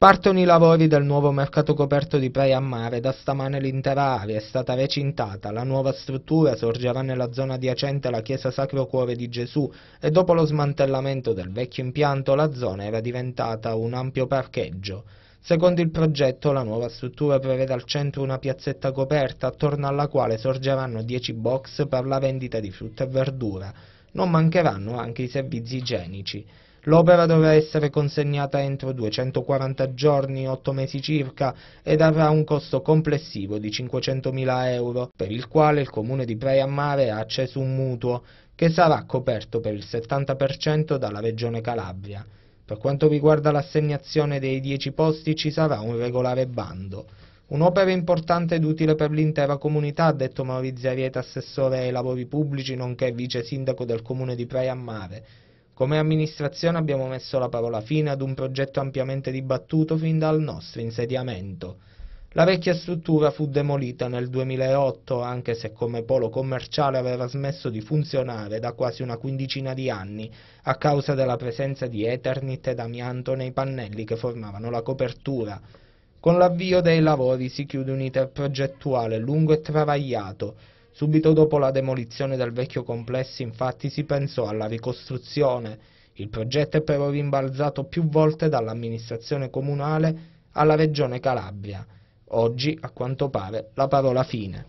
Partono i lavori del nuovo mercato coperto di Praia a Mare, da stamane l'intera area è stata recintata, la nuova struttura sorgerà nella zona adiacente alla chiesa Sacro Cuore di Gesù e dopo lo smantellamento del vecchio impianto la zona era diventata un ampio parcheggio. Secondo il progetto la nuova struttura prevede al centro una piazzetta coperta attorno alla quale sorgeranno 10 box per la vendita di frutta e verdura. Non mancheranno anche i servizi igienici. L'opera dovrà essere consegnata entro 240 giorni, 8 mesi circa, ed avrà un costo complessivo di 500.000 euro, per il quale il comune di Praia Mare ha acceso un mutuo, che sarà coperto per il 70% dalla regione Calabria. Per quanto riguarda l'assegnazione dei 10 posti ci sarà un regolare bando. Un'opera importante ed utile per l'intera comunità, ha detto Maurizio Arieta, assessore ai lavori pubblici, nonché vice sindaco del comune di Praia Mare, come amministrazione abbiamo messo la parola fine ad un progetto ampiamente dibattuto fin dal nostro insediamento. La vecchia struttura fu demolita nel 2008 anche se come polo commerciale aveva smesso di funzionare da quasi una quindicina di anni a causa della presenza di Eternit ed amianto nei pannelli che formavano la copertura. Con l'avvio dei lavori si chiude un iter progettuale lungo e travagliato Subito dopo la demolizione del vecchio complesso infatti si pensò alla ricostruzione, il progetto è però rimbalzato più volte dall'amministrazione comunale alla regione Calabria. Oggi, a quanto pare, la parola fine.